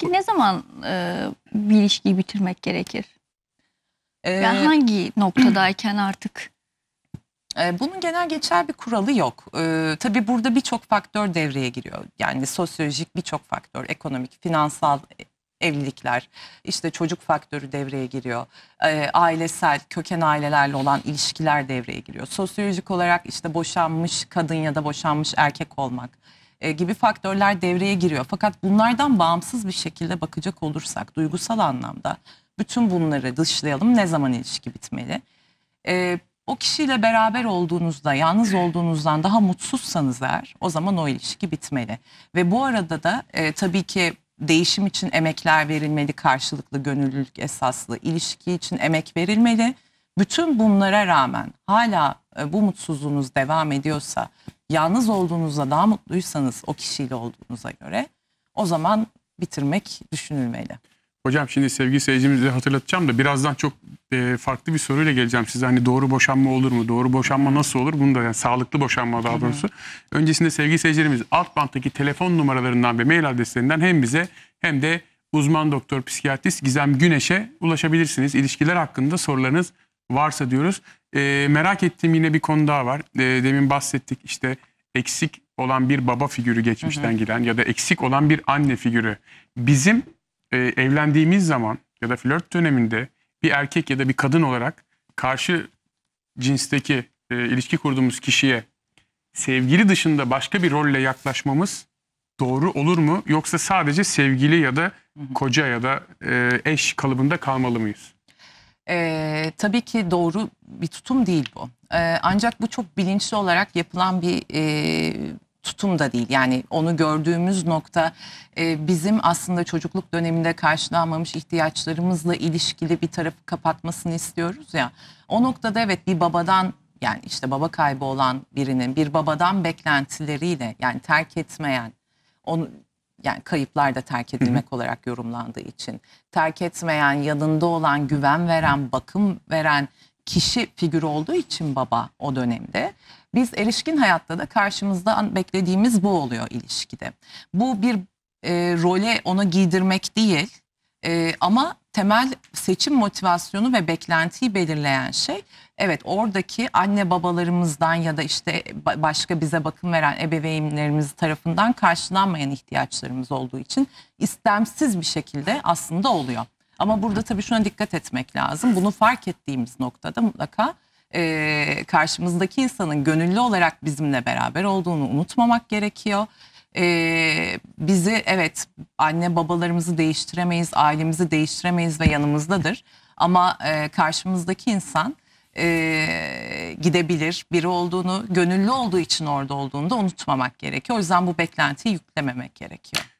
Peki ne zaman e, bir ilişkiyi bitirmek gerekir? Ee, yani hangi noktadayken artık? E, bunun genel geçer bir kuralı yok. E, tabii burada birçok faktör devreye giriyor. Yani sosyolojik birçok faktör, ekonomik, finansal e, evlilikler, işte çocuk faktörü devreye giriyor. E, ailesel, köken ailelerle olan ilişkiler devreye giriyor. Sosyolojik olarak işte boşanmış kadın ya da boşanmış erkek olmak e, gibi faktörler devreye giriyor. Fakat bunlardan bağımsız bir şekilde bakacak olursak duygusal anlamda bütün bunları dışlayalım. Ne zaman ilişki bitmeli? E, o kişiyle beraber olduğunuzda, yalnız olduğunuzdan daha mutsuzsanız eğer o zaman o ilişki bitmeli. Ve bu arada da e, tabii ki değişim için emekler verilmeli, karşılıklı gönüllülük esaslı, ilişki için emek verilmeli. Bütün bunlara rağmen hala e, bu mutsuzluğunuz devam ediyorsa yalnız olduğunuzda daha mutluysanız o kişiyle olduğunuza göre o zaman bitirmek düşünülmeli. Hocam şimdi sevgili seyircimize hatırlatacağım da birazdan çok e, farklı bir soruyla geleceğim size. Hani doğru boşanma olur mu? Doğru boşanma nasıl olur? Bunu da yani sağlıklı boşanma daha doğrusu. Hı hı. Öncesinde sevgili seyircilerimiz alt banttaki telefon numaralarından ve mail adreslerinden hem bize hem de uzman doktor psikiyatrist Gizem Güneş'e ulaşabilirsiniz. İlişkiler hakkında sorularınız varsa diyoruz. E, merak ettiğim yine bir konu daha var. E, demin bahsettik işte eksik olan bir baba figürü geçmişten hı hı. gelen ya da eksik olan bir anne figürü. Bizim e, evlendiğimiz zaman ya da flört döneminde bir erkek ya da bir kadın olarak karşı cinsteki e, ilişki kurduğumuz kişiye sevgili dışında başka bir rolle yaklaşmamız doğru olur mu? Yoksa sadece sevgili ya da koca ya da e, eş kalıbında kalmalı mıyız? E, tabii ki doğru bir tutum değil bu. E, ancak bu çok bilinçli olarak yapılan bir e, tutum da değil. Yani onu gördüğümüz nokta e, bizim aslında çocukluk döneminde karşılanmamış ihtiyaçlarımızla ilişkili bir tarafı kapatmasını istiyoruz ya. O noktada evet bir babadan yani işte baba kaybı olan birinin bir babadan beklentileriyle yani terk etmeyen onu yani kayıplar da terk edilmek olarak yorumlandığı için terk etmeyen, yanında olan, güven veren, bakım veren kişi figürü olduğu için baba o dönemde biz erişkin hayatta da karşımızda beklediğimiz bu oluyor ilişkide. Bu bir e, role onu giydirmek değil e, ama temel seçim motivasyonu ve beklentiyi belirleyen şey evet oradaki anne babalarımızdan ya da işte başka bize bakım veren ebeveynlerimiz tarafından karşılanmayan ihtiyaçlarımız olduğu için istemsiz bir şekilde aslında oluyor. Ama burada tabii şuna dikkat etmek lazım. Bunu fark ettiğimiz noktada mutlaka e, karşımızdaki insanın gönüllü olarak bizimle beraber olduğunu unutmamak gerekiyor e, bizi evet anne babalarımızı değiştiremeyiz, ailemizi değiştiremeyiz ve yanımızdadır. Ama e, karşımızdaki insan e, gidebilir. Biri olduğunu, gönüllü olduğu için orada olduğunu da unutmamak gerekiyor. O yüzden bu beklentiyi yüklememek gerekiyor.